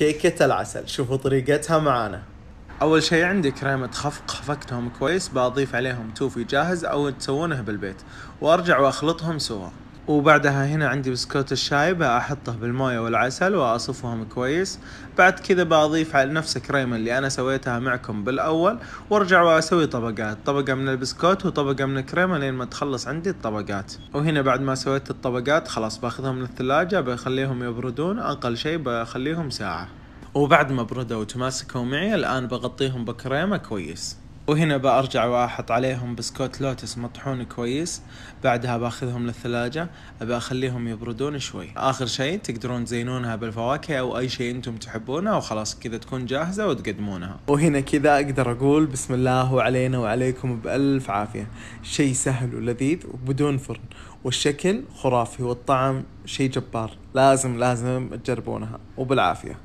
كيكة العسل شوفوا طريقتها معانا اول شيء عندي كريمة خفق خفقتهم كويس بضيف عليهم توفي جاهز او تسوونه بالبيت وارجع واخلطهم سوا وبعدها هنا عندي بسكوت الشاي بحطه بالموية والعسل واصفهم كويس بعد كذا بضيف على نفس كريمة اللي انا سويتها معكم بالاول وارجع واسوي طبقات طبقة من البسكوت وطبقة من الكريمة لين ما تخلص عندي الطبقات وهنا بعد ما سويت الطبقات خلاص باخذهم من الثلاجة بخليهم يبردون اقل شيء بخليهم ساعة وبعد ما بردوا وتماسكوا معي الان بغطيهم بكريمة كويس وهنا برجع واحط عليهم بسكوت لوتس مطحون كويس بعدها باخذهم للثلاجة ابى اخليهم يبردون شوي اخر شيء تقدرون تزينونها بالفواكه او اي شيء انتم تحبونه وخلاص كذا تكون جاهزة وتقدمونها وهنا كذا اقدر اقول بسم الله وعلينا وعليكم بالف عافية شيء سهل ولذيذ وبدون فرن والشكل خرافي والطعم شيء جبار لازم لازم تجربونها وبالعافية